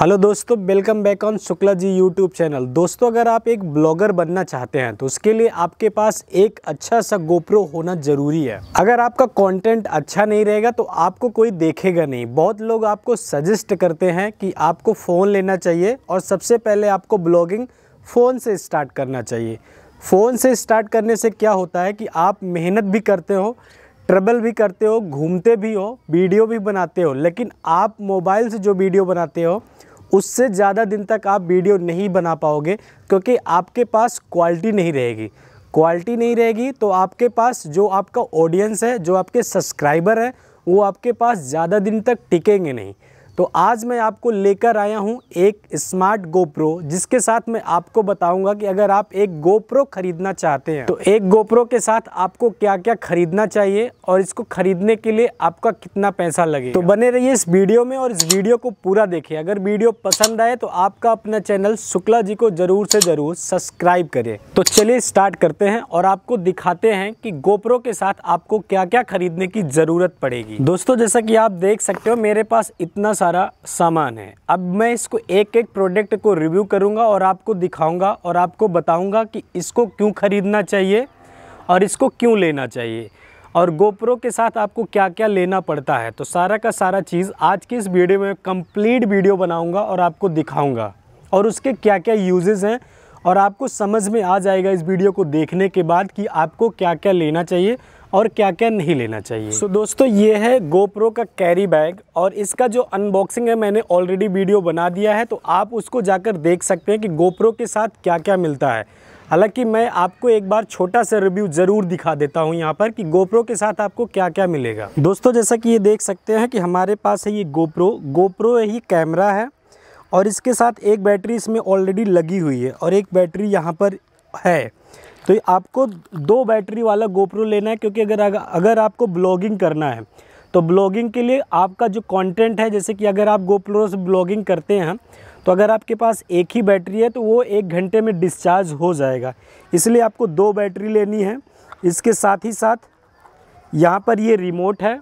hello दोस्तों welcome back on Shukla ji YouTube channel दोस्तों अगर आप एक ब्लॉगर बनना चाहते हैं तो उसके लिए आपके पास एक अच्छा सा गोप्रो होना ज़रूरी है अगर आपका कंटेंट अच्छा नहीं रहेगा तो आपको कोई देखेगा नहीं बहुत लोग आपको सजेस्ट करते हैं कि आपको फ़ोन लेना चाहिए और सबसे पहले आपको ब्लॉगिंग फ़ोन से स्टार्ट करना चाहिए फ़ोन से स्टार्ट करने से क्या होता है कि आप मेहनत भी करते हो ट्रेवल भी करते हो घूमते भी हो वीडियो भी बनाते हो लेकिन आप मोबाइल से जो वीडियो बनाते हो उससे ज़्यादा दिन तक आप वीडियो नहीं बना पाओगे क्योंकि आपके पास क्वालिटी नहीं रहेगी क्वालिटी नहीं रहेगी तो आपके पास जो आपका ऑडियंस है जो आपके सब्सक्राइबर हैं वो आपके पास ज़्यादा दिन तक टिकेंगे नहीं तो आज मैं आपको लेकर आया हूँ एक स्मार्ट गोप्रो जिसके साथ मैं आपको बताऊंगा कि अगर आप एक गोप्रो खरीदना चाहते हैं तो एक गोप्रो के साथ आपको क्या क्या खरीदना चाहिए और इसको खरीदने के लिए आपका कितना पैसा लगे तो बने रहिए इस वीडियो में और इस वीडियो को पूरा देखिए अगर वीडियो पसंद आए तो आपका अपना चैनल शुक्ला जी को जरूर से जरूर सब्सक्राइब करे तो चलिए स्टार्ट करते हैं और आपको दिखाते हैं कि गोप्रो के साथ आपको क्या क्या खरीदने की जरूरत पड़ेगी दोस्तों जैसा की आप देख सकते हो मेरे पास इतना सारा सामान है अब मैं इसको एक एक प्रोडक्ट को रिव्यू करूंगा और आपको दिखाऊंगा और आपको बताऊँगा कि इसको क्यों ख़रीदना चाहिए और इसको क्यों लेना चाहिए और गोप्रो के साथ आपको क्या क्या लेना पड़ता है तो सारा का सारा चीज़ आज की इस वीडियो में कंप्लीट वीडियो बनाऊँगा और आपको दिखाऊँगा और उसके क्या क्या यूजेज़ हैं और आपको समझ में आ जाएगा इस वीडियो को देखने के बाद कि आपको क्या क्या लेना चाहिए और क्या क्या नहीं लेना चाहिए सो so, दोस्तों ये है गोप्रो का कैरी बैग और इसका जो अनबॉक्सिंग है मैंने ऑलरेडी वीडियो बना दिया है तो आप उसको जाकर देख सकते हैं कि गोप्रो के साथ क्या क्या मिलता है हालांकि मैं आपको एक बार छोटा सा रिव्यू ज़रूर दिखा देता हूँ यहाँ पर कि गोप्रो के साथ आपको क्या क्या मिलेगा दोस्तों जैसा कि ये देख सकते हैं कि हमारे पास है ये गोप्रो गोप्रो ही कैमरा है और इसके साथ एक बैटरी इसमें ऑलरेडी लगी हुई है और एक बैटरी यहाँ पर है तो आपको दो बैटरी वाला गोप्रो लेना है क्योंकि अगर अगर आपको ब्लॉगिंग करना है तो ब्लॉगिंग के लिए आपका जो कंटेंट है जैसे कि अगर आप गोप्रो से ब्लॉगिंग करते हैं तो अगर आपके पास एक ही बैटरी है तो वो एक घंटे में डिस्चार्ज हो जाएगा इसलिए आपको दो बैटरी लेनी है इसके साथ ही साथ यहाँ पर ये रिमोट है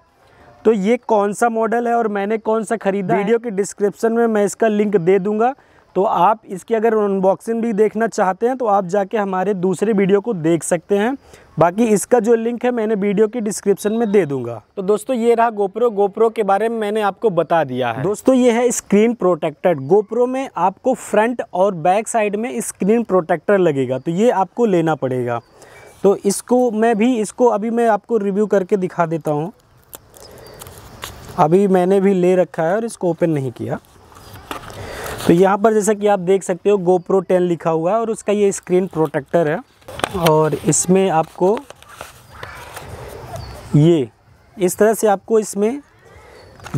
तो ये कौन सा मॉडल है और मैंने कौन सा ख़रीदा वीडियो के डिस्क्रिप्शन में मैं इसका लिंक दे दूँगा तो आप इसकी अगर अनबॉक्सिंग भी देखना चाहते हैं तो आप जाके हमारे दूसरे वीडियो को देख सकते हैं बाकी इसका जो लिंक है मैंने वीडियो की डिस्क्रिप्शन में दे दूंगा तो दोस्तों ये रहा गोप्रो गोप्रो के बारे में मैंने आपको बता दिया है दोस्तों ये है स्क्रीन प्रोटेक्टर गोप्रो में आपको फ्रंट और बैक साइड में स्क्रीन प्रोटेक्टर लगेगा तो ये आपको लेना पड़ेगा तो इसको मैं भी इसको अभी मैं आपको रिव्यू करके दिखा देता हूँ अभी मैंने भी ले रखा है और इसको ओपन नहीं किया तो यहाँ पर जैसा कि आप देख सकते हो गोप्रो 10 लिखा हुआ है और उसका ये स्क्रीन प्रोटेक्टर है और इसमें आपको ये इस तरह से आपको इसमें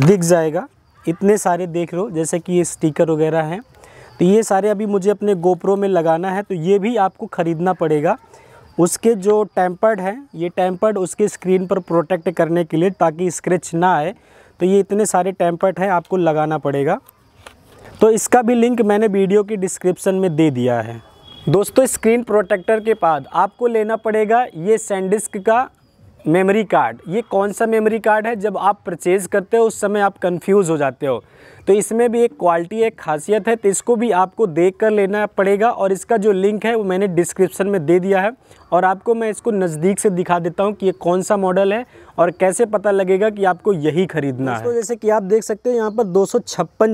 दिख जाएगा इतने सारे देख लो जैसे कि ये स्टिकर वगैरह हैं तो ये सारे अभी मुझे अपने गोप्रो में लगाना है तो ये भी आपको ख़रीदना पड़ेगा उसके जो टैम्पर्ड हैं ये टैम्पर्ड उसके स्क्रीन पर प्रोटेक्ट करने के लिए ताकि स्क्रैच ना आए तो ये इतने सारे टैम्पर्ड हैं आपको लगाना पड़ेगा तो इसका भी लिंक मैंने वीडियो की डिस्क्रिप्शन में दे दिया है दोस्तों स्क्रीन प्रोटेक्टर के बाद आपको लेना पड़ेगा ये सैंडिस्क का मेमोरी कार्ड ये कौन सा मेमोरी कार्ड है जब आप परचेज़ करते हो उस समय आप कंफ्यूज हो जाते हो तो इसमें भी एक क्वालिटी एक खासियत है तो इसको भी आपको देख कर लेना पड़ेगा और इसका जो लिंक है वो मैंने डिस्क्रिप्शन में दे दिया है और आपको मैं इसको नज़दीक से दिखा देता हूँ कि ये कौन सा मॉडल है और कैसे पता लगेगा कि आपको यही ख़रीदना है तो जैसे कि आप देख सकते हो यहाँ पर दो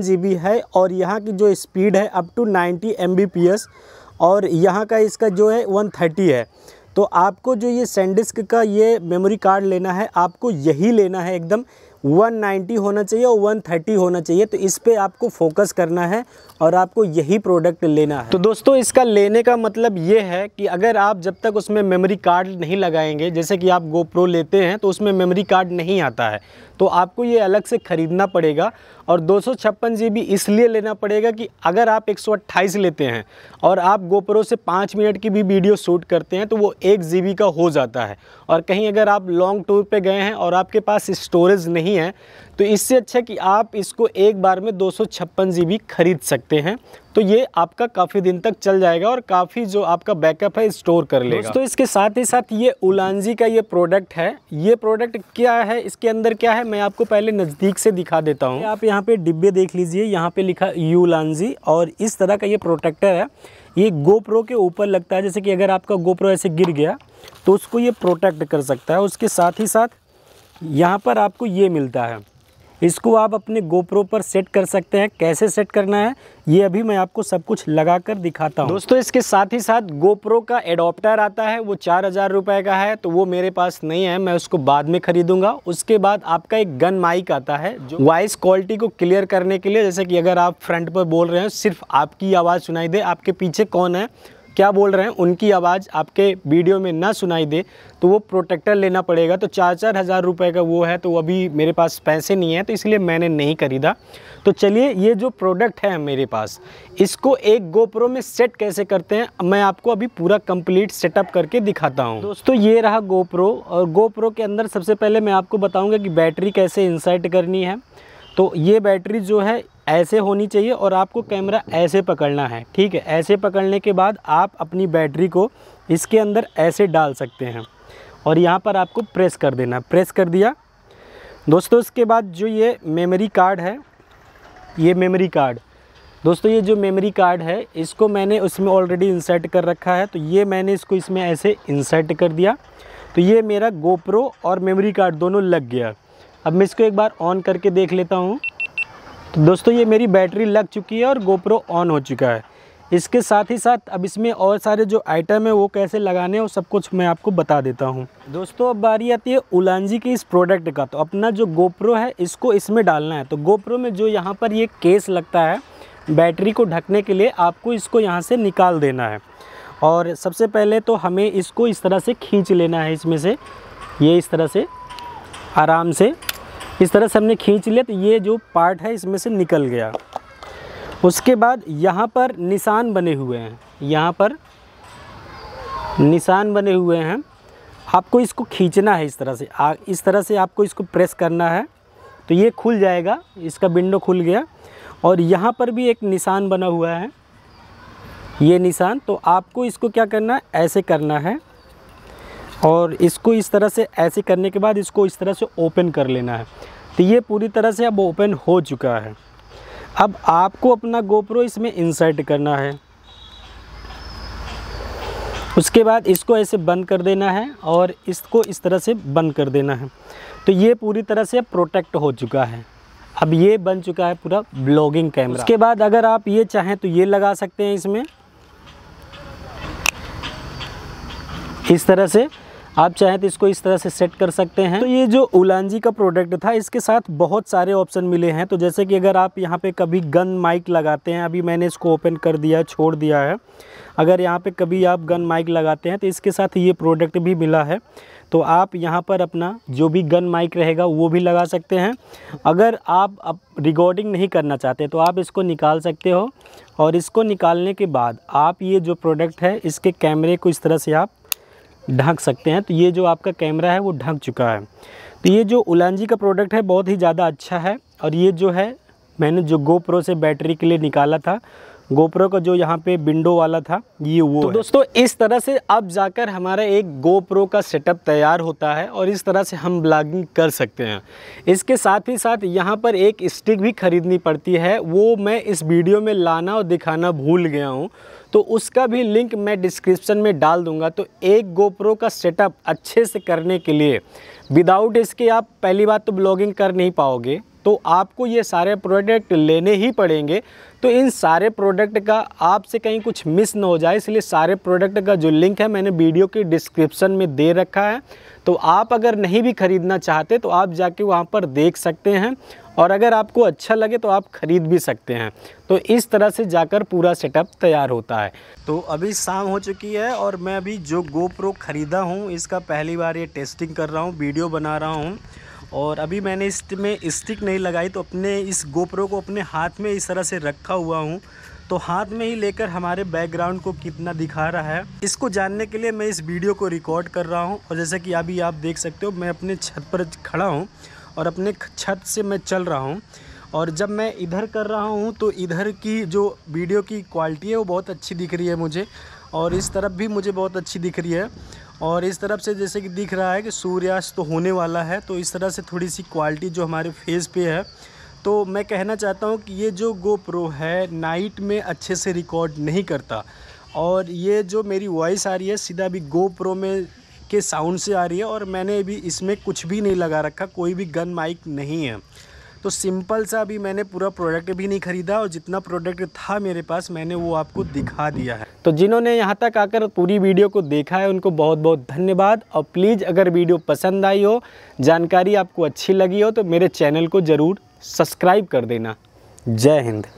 जीबी है और यहाँ की जो स्पीड है अप टू नाइन्टी एम और यहाँ का इसका जो है वन है तो आपको जो ये सैंडिस्क का ये मेमोरी कार्ड लेना है आपको यही लेना है एकदम 190 होना चाहिए और 130 होना चाहिए तो इस पर आपको फोकस करना है और आपको यही प्रोडक्ट लेना है तो दोस्तों इसका लेने का मतलब ये है कि अगर आप जब तक उसमें मेमोरी कार्ड नहीं लगाएंगे जैसे कि आप गोप्रो लेते हैं तो उसमें मेमोरी कार्ड नहीं आता है तो आपको ये अलग से ख़रीदना पड़ेगा और दो सौ इसलिए लेना पड़ेगा कि अगर आप एक लेते हैं और आप गोप्रो से पाँच मिनट की भी वीडियो शूट करते हैं तो वो एक जी का हो जाता है और कहीं अगर आप लॉन्ग टूर पर गए हैं और आपके पास स्टोरेज नहीं है तो इससे अच्छा कि आप इसको एक बार में दो सौ खरीद सकते हैं तो ये आपका काफ़ी दिन तक चल जाएगा और काफ़ी जो आपका बैकअप है स्टोर कर लेगा तो इसके साथ ही साथ ये उलानजी का ये प्रोडक्ट है ये प्रोडक्ट क्या है इसके अंदर क्या है मैं आपको पहले नज़दीक से दिखा देता हूँ आप यहाँ पे डिब्बे देख लीजिए यहाँ पे लिखा यू उलानजी और इस तरह का ये प्रोटेक्टर है ये गोप्रो के ऊपर लगता है जैसे कि अगर आपका गोप्रो ऐसे गिर गया तो उसको ये प्रोटेक्ट कर सकता है उसके साथ ही साथ यहाँ पर आपको ये मिलता है इसको आप अपने गोप्रो पर सेट कर सकते हैं कैसे सेट करना है ये अभी मैं आपको सब कुछ लगा कर दिखाता हूँ दोस्तों इसके साथ ही साथ गोप्रो का एडोप्टर आता है वो चार हज़ार रुपये का है तो वो मेरे पास नहीं है मैं उसको बाद में ख़रीदूंगा उसके बाद आपका एक गन माइक आता है जो वॉइस क्वालिटी को क्लियर करने के लिए जैसे कि अगर आप फ्रंट पर बोल रहे हैं सिर्फ आपकी आवाज़ सुनाई दे आपके पीछे कौन है क्या बोल रहे हैं उनकी आवाज़ आपके वीडियो में ना सुनाई दे तो वो प्रोटेक्टर लेना पड़ेगा तो चार चार हज़ार रुपये का वो है तो अभी मेरे पास पैसे नहीं है तो इसलिए मैंने नहीं ख़रीदा तो चलिए ये जो प्रोडक्ट है मेरे पास इसको एक गोप्रो में सेट कैसे करते हैं मैं आपको अभी पूरा कंप्लीट सेटअप करके दिखाता हूँ दोस्तों ये रहा गोप्रो और गोप्रो के अंदर सबसे पहले मैं आपको बताऊँगा कि बैटरी कैसे इंसर्ट करनी है तो ये बैटरी जो है ऐसे होनी चाहिए और आपको कैमरा ऐसे पकड़ना है ठीक है ऐसे पकड़ने के बाद आप अपनी बैटरी को इसके अंदर ऐसे डाल सकते हैं और यहाँ पर आपको प्रेस कर देना प्रेस कर दिया दोस्तों इसके बाद जो ये मेमोरी कार्ड है ये मेमोरी कार्ड दोस्तों ये जो मेमोरी कार्ड है इसको मैंने उसमें ऑलरेडी इंसर्ट कर रखा है तो ये मैंने इसको इसमें ऐसे इंसर्ट कर दिया तो ये मेरा गोप्रो और मेमोरी कार्ड दोनों लग गया अब मैं इसको एक बार ऑन करके देख लेता हूँ तो दोस्तों ये मेरी बैटरी लग चुकी है और गोप्रो ऑन हो चुका है इसके साथ ही साथ अब इसमें और सारे जो आइटम है वो कैसे लगाने हैं वो सब कुछ मैं आपको बता देता हूँ दोस्तों अब बारी आती है उलांजी के इस प्रोडक्ट का तो अपना जो गोप्रो है इसको इसमें डालना है तो गोप्रो में जो यहाँ पर ये केस लगता है बैटरी को ढकने के लिए आपको इसको यहाँ से निकाल देना है और सबसे पहले तो हमें इसको इस तरह से खींच लेना है इसमें से ये इस तरह से आराम से इस तरह से हमने खींच लिया तो ये जो पार्ट है इसमें से निकल गया उसके बाद यहाँ पर निशान बने हुए हैं यहाँ पर निशान बने हुए हैं आपको इसको खींचना है इस तरह से आ, इस तरह से आपको इसको प्रेस करना है तो ये खुल जाएगा इसका विंडो खुल गया और यहाँ पर भी एक निशान बना हुआ है ये निशान तो आपको इसको क्या करना है ऐसे करना है और इसको इस तरह से ऐसे करने के बाद इसको इस तरह से ओपन कर लेना है तो ये पूरी तरह से अब ओपन हो चुका है अब आपको अपना गोप्रो इसमें इंसर्ट करना है उसके बाद इसको ऐसे बंद कर देना है और इसको इस तरह से बंद कर देना है तो ये पूरी तरह से प्रोटेक्ट हो चुका है अब ये बन चुका है पूरा ब्लॉगिंग कैमरा उसके बाद अगर आप ये चाहें तो ये लगा सकते हैं इसमें इस तरह से आप चाहें तो इसको इस तरह से सेट कर सकते हैं तो ये जो उलानजी का प्रोडक्ट था इसके साथ बहुत सारे ऑप्शन मिले हैं तो जैसे कि अगर आप यहाँ पे कभी गन माइक लगाते हैं अभी मैंने इसको ओपन कर दिया छोड़ दिया है अगर यहाँ पे कभी आप गन माइक लगाते हैं तो इसके साथ ये प्रोडक्ट भी मिला है तो आप यहाँ पर अपना जो भी गन माइक रहेगा वो भी लगा सकते हैं अगर आप रिकॉर्डिंग नहीं करना चाहते तो आप इसको निकाल सकते हो और इसको निकालने के बाद आप ये जो प्रोडक्ट है इसके कैमरे को इस तरह से आप ढक सकते हैं तो ये जो आपका कैमरा है वो ढक चुका है तो ये जो उलानजी का प्रोडक्ट है बहुत ही ज़्यादा अच्छा है और ये जो है मैंने जो गोप्रो से बैटरी के लिए निकाला था गोप्रो का जो यहाँ पे विंडो वाला था ये वो तो दोस्तों इस तरह से अब जाकर हमारा एक गोप्रो का सेटअप तैयार होता है और इस तरह से हम ब्लॉगिंग कर सकते हैं इसके साथ ही साथ यहाँ पर एक स्टिक भी ख़रीदनी पड़ती है वो मैं इस वीडियो में लाना और दिखाना भूल गया हूँ तो उसका भी लिंक मैं डिस्क्रिप्शन में डाल दूंगा तो एक गोप्रो का सेटअप अच्छे से करने के लिए विदाउट इसके आप पहली बात तो ब्लॉगिंग कर नहीं पाओगे तो आपको ये सारे प्रोडक्ट लेने ही पड़ेंगे तो इन सारे प्रोडक्ट का आपसे कहीं कुछ मिस ना हो जाए इसलिए सारे प्रोडक्ट का जो लिंक है मैंने वीडियो के डिस्क्रिप्शन में दे रखा है तो आप अगर नहीं भी ख़रीदना चाहते तो आप जाके वहाँ पर देख सकते हैं और अगर आपको अच्छा लगे तो आप ख़रीद भी सकते हैं तो इस तरह से जाकर पूरा सेटअप तैयार होता है तो अभी शाम हो चुकी है और मैं अभी जो गोप्रो ख़रीदा हूँ इसका पहली बार ये टेस्टिंग कर रहा हूँ वीडियो बना रहा हूँ और अभी मैंने इसमें स्टिक नहीं लगाई तो अपने इस गोप्रो को अपने हाथ में इस तरह से रखा हुआ हूँ तो हाथ में ही लेकर हमारे बैकग्राउंड को कितना दिखा रहा है इसको जानने के लिए मैं इस वीडियो को रिकॉर्ड कर रहा हूँ और जैसा कि अभी आप देख सकते हो मैं अपने छत पर खड़ा हूँ और अपने छत से मैं चल रहा हूँ और जब मैं इधर कर रहा हूँ तो इधर की जो वीडियो की क्वालिटी है वो बहुत अच्छी दिख रही है मुझे और इस तरफ भी मुझे बहुत अच्छी दिख रही है और इस तरफ से जैसे कि दिख रहा है कि सूर्यास्त तो होने वाला है तो इस तरह से थोड़ी सी क्वालिटी जो हमारे फेस पे है तो मैं कहना चाहता हूँ कि ये जो प्रो है नाइट में अच्छे से रिकॉर्ड नहीं करता और ये जो मेरी वॉइस आ रही है सीधा भी प्रो में के साउंड से आ रही है और मैंने भी इसमें कुछ भी नहीं लगा रखा कोई भी गन माइक नहीं है तो सिंपल सा भी मैंने पूरा प्रोडक्ट भी नहीं ख़रीदा और जितना प्रोडक्ट था मेरे पास मैंने वो आपको दिखा दिया है तो जिन्होंने यहाँ तक आकर पूरी वीडियो को देखा है उनको बहुत बहुत धन्यवाद और प्लीज़ अगर वीडियो पसंद आई हो जानकारी आपको अच्छी लगी हो तो मेरे चैनल को ज़रूर सब्सक्राइब कर देना जय हिंद